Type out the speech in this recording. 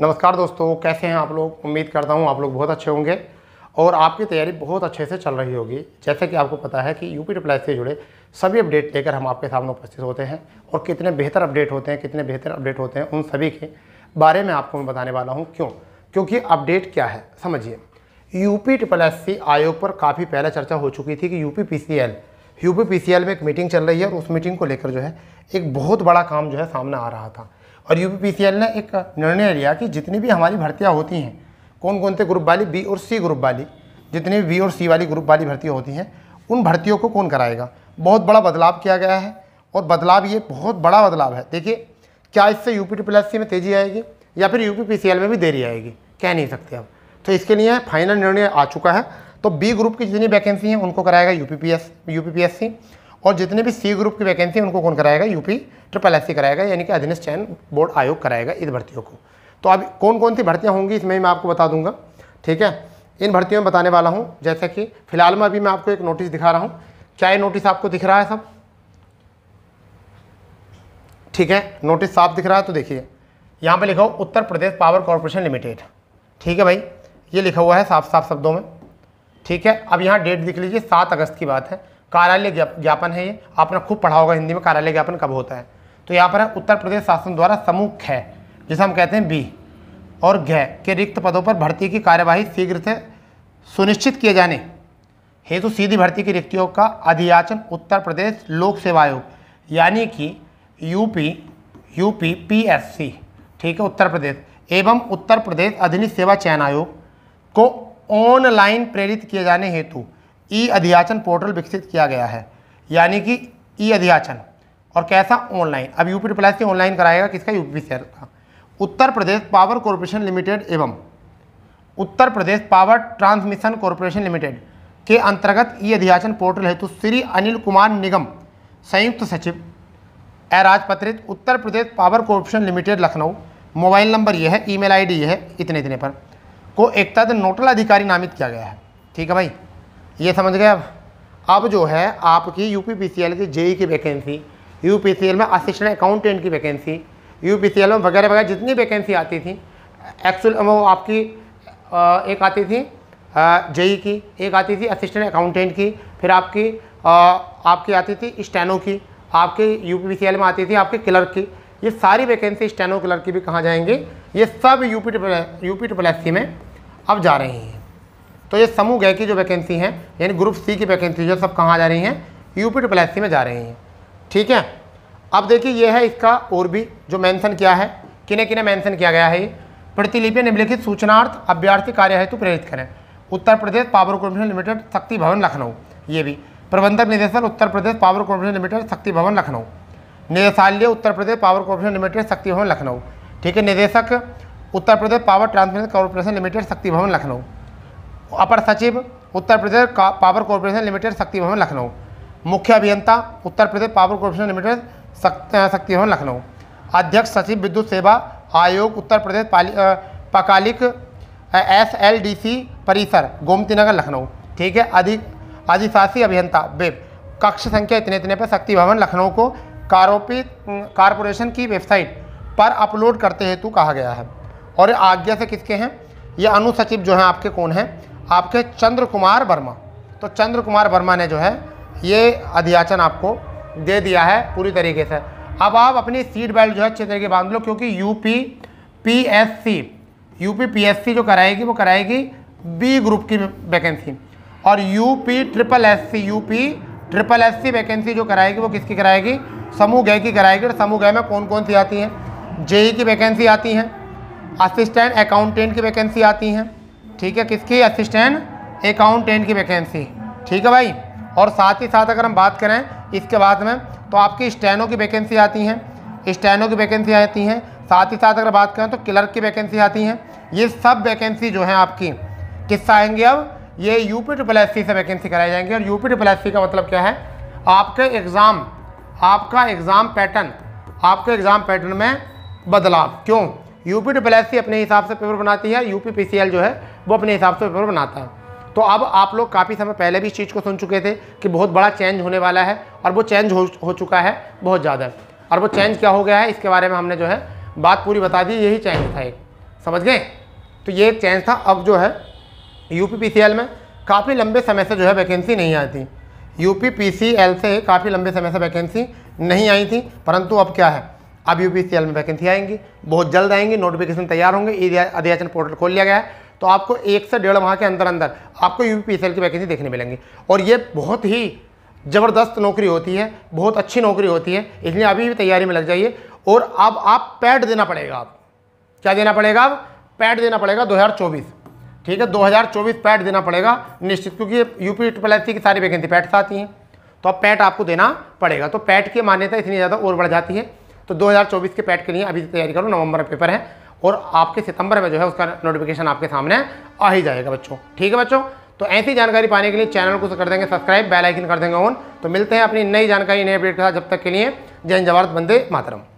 नमस्कार दोस्तों कैसे हैं आप लोग उम्मीद करता हूँ आप लोग बहुत अच्छे होंगे और आपकी तैयारी बहुत अच्छे से चल रही होगी जैसे कि आपको पता है कि यूपी रिप्लाई से जुड़े सभी अपडेट लेकर हम आपके सामने उपस्थित होते हैं और कितने बेहतर अपडेट होते हैं कितने बेहतर अपडेट होते हैं उन सभी के बारे में आपको मैं बताने वाला हूँ क्यों क्योंकि अपडेट क्या है समझिए यूपी ट्रिपल आयोग पर काफ़ी पहले चर्चा हो चुकी थी कि यूपी पी यूपी पी में एक मीटिंग चल रही है और उस मीटिंग को लेकर जो है एक बहुत बड़ा काम जो है सामने आ रहा था और यू ने एक निर्णय लिया कि जितनी भी हमारी भर्तियाँ होती हैं कौन कौन से ग्रुप वाली बी और सी ग्रुप वाली जितनी भी बी और सी वाली ग्रुप वाली भर्तियाँ होती हैं उन भर्तियों को कौन कराएगा बहुत बड़ा बदलाव किया गया है और बदलाव ये बहुत बड़ा बदलाव है देखिए क्या इससे यू पी प्लस सी में तेज़ी आएगी या फिर यू पी में भी देरी आएगी कह नहीं सकते अब तो इसके लिए फाइनल निर्णय आ चुका है तो बी ग्रुप की जितनी वैकेंसी हैं उनको कराएगा U P P S U P P S C और जितने भी सी ग्रुप की वैकेंसी है उनको कौन कराएगा यूपी ट्रिपल एस कराएगा यानी कि अधीनस्थ चयन बोर्ड आयोग कराएगा इस भर्तियों को तो अब कौन कौन सी भर्तियाँ होंगी इसमें मैं आपको बता दूंगा ठीक है इन भर्तियों में बताने वाला हूँ जैसा कि फिलहाल में अभी मैं आपको एक नोटिस दिखा रहा हूँ क्या ये नोटिस आपको दिख रहा है सब ठीक है नोटिस साफ दिख रहा है तो देखिए यहाँ पे लिखा हो Uttar Pradesh power corporation limited ठीक है भाई ये लिखा हुआ है साफ साफ शब्दों में ठीक है अब यहाँ डेट दिख लीजिए सात अगस्त की बात है कार्यालय ज्ञापन है ये आपने खूब पढ़ा होगा हिंदी में कार्यालय ज्ञापन कब होता है तो यहाँ पर है उत्तर प्रदेश शासन द्वारा समूह खै जिसे हम कहते हैं बी और घ के रिक्त पदों पर भर्ती की कार्यवाही शीघ्र से सुनिश्चित किए जाने हेतु तो सीधी भर्ती की रिक्तियों का अधियाचन उत्तर प्रदेश लोक सेवा आयोग यानी कि यूपी यूपी पीएससी ठीक है उत्तर प्रदेश एवं उत्तर प्रदेश अधीन सेवा चयन आयोग को ऑनलाइन प्रेरित किए जाने हेतु ई अध्याचन पोर्टल विकसित किया गया है यानी कि ई अध्याचन और कैसा ऑनलाइन अब यूपी रिप्लाई से ऑनलाइन कराएगा किसका यूपी शेयर का Uttar Pradesh power corporation limited एवं Uttar Pradesh power transmission corporation limited के अंतर्गत ई अध्याचन पोर्टल हेतु श्री अनिल कुमार निगम संयुक्त सचिव अराजपत्रित Uttar Pradesh power corporation limited Lucknow mobile number यह है ईमेल आईडी यह है इतने इतने पर को एक नोटल अधिकारी नामित किया गया है ठीक है भाई ये समझ गए अब अब जो है आपकी यू पी की जेई e की वैकेंसी यू में असिस्टेंट अकाउंटेंट की वैकेंसी यू में वगैरह वगैरह जितनी वैकेंसी आती थी एक्चुअल वो आपकी एक आती थी जेई e की एक आती थी असिस्टेंट अकाउंटेंट की फिर आपकी आपकी आती थी स्टैनो की आपके यू में आती थी आपके क्लर्क की ये सारी वैकेंसी स्टैनो क्लर्क की भी कहाँ जाएंगे ये सब यू पी यू पी में अब जा रही हैं तो ये समूह गए की जो वैकेंसी हैं यानी ग्रुप सी की वैकेंसी जो सब कहाँ जा रही हैं यूपी ट्रिपल एस में जा रही हैं ठीक है अब देखिए ये है इसका और भी जो मेंशन किया है किने किने मेंशन किया गया है ये प्रतिलिपि निम्नलिखित सूचनार्थ अभ्यर्थी कार्य हेतु प्रेरित करें Uttar Pradesh power corporation limited Shakti Bhawan Lucknow ये भी प्रबंधक निदेशक Uttar Pradesh power corporation limited Shakti Bhawan Lucknow निदेशालय Uttar Pradesh power corporation limited Shakti Bhawan Lucknow ठीक है निदेशक Uttar Pradesh power transmission corporation limited Shakti Bhawan Lucknow अपर सचिव Uttar Pradesh power corporation limited Shakti Bhawan Lucknow मुख्य अभियंता Uttar Pradesh power corporation limited Shakti Bhawan Lucknow अध्यक्ष सचिव विद्युत सेवा आयोग उत्तर प्रदेश पकालिक एस एल डी सी परिसर गोमती नगर लखनऊ ठीक है अधि अधिशासी अभियंता वेब कक्ष संख्या इतने इतने पर शक्ति भवन लखनऊ को कारोपित कारपोरेशन की वेबसाइट पर अपलोड करते हेतु कहा गया है और आज्ञा से किसके हैं ये अनुसचिव जो हैं आपके कौन हैं आपके चंद्र कुमार वर्मा तो चंद्र कुमार वर्मा ने जो है ये अध्याचन आपको दे दिया है पूरी तरीके से अब आप अपनी सीट बेल्ट जो है अच्छे तरीके बांध लो क्योंकि यूपी पीएससी यूपी पीएससी जो कराएगी वो कराएगी बी ग्रुप की वैकेंसी और UP triple SC UP triple SC vacancy जो कराएगी वो किसकी कराएगी समूह गय की कराएगी और समूह गय में कौन कौन सी आती हैं जेई e की वैकेंसी आती हैं असिस्टेंट अकाउंटेंट की वैकेंसी आती हैं ठीक है किसकी असिस्टेंट अकाउंटेंट की वैकेंसी ठीक है भाई और साथ ही साथ अगर हम बात करें इसके बाद में तो आपकी स्टैनो की वैकेंसी आती हैं स्टैनो की वैकेंसी आती हैं साथ ही साथ अगर बात करें तो क्लर्क की वैकेंसी आती हैं ये सब वैकेंसी जो हैं आपकी किससे आएंगे अब ये U P triple S C से वैकेंसी कराई जाएंगी और U P triple S C का मतलब क्या है आपके एग्ज़ाम आपका एग्ज़ाम पैटर्न आपके एग्ज़ाम पैटर्न में बदलाव क्यों यूपी ट्रिपल एस सी अपने हिसाब से पेपर बनाती है यूपी पीसीएल जो है वो अपने हिसाब से पेपर बनाता है तो अब आप लोग काफ़ी समय पहले भी इस चीज़ को सुन चुके थे कि बहुत बड़ा चेंज होने वाला है और वो चेंज हो हो चुका है बहुत ज़्यादा और वो चेंज क्या हो गया है इसके बारे में हमने जो है बात पूरी बता दी यही चेंज था एक समझ गए तो ये चेंज था अब जो है यू पी में काफ़ी लंबे समय से जो है वैकेंसी नहीं आई थी यू से काफ़ी लंबे समय से वैकेंसी नहीं आई थी परंतु अब क्या है अब यू में वैकेंसी आएंगी बहुत जल्द आएंगी नोटिफिकेशन तैयार होंगे ई अध्याचन पोर्टल खोल लिया गया है तो आपको एक से डेढ़ माह के अंदर अंदर आपको यू पी की वैकेंसी देखने मिलेंगी और ये बहुत ही ज़बरदस्त नौकरी होती है बहुत अच्छी नौकरी होती है इसलिए अभी भी तैयारी में लग जाइए और अब आप पैड देना पड़ेगा आप क्या देना पड़ेगा अब पैड देना पड़ेगा 2024 ठीक है 2024 पैड देना पड़ेगा निश्चित क्योंकि यूपी ट्रिपल एस की सारी वैकेंसी पैट से आती हैं तो अब पैट आपको देना पड़ेगा तो पैट की मान्यता इतनी ज़्यादा और बढ़ जाती है तो 2024 के पैट के लिए अभी तैयारी करो नवंबर में पेपर है और आपके सितंबर में जो है उसका नोटिफिकेशन आपके सामने आ ही जाएगा बच्चों ठीक है बच्चों तो ऐसी जानकारी पाने के लिए चैनल को कर देंगे सब्सक्राइब बेल आइकन कर देंगे ऑन तो मिलते हैं अपनी नई जानकारी नए अपडेट के साथ जब तक के लिए जय जवाहर बंदे मातरम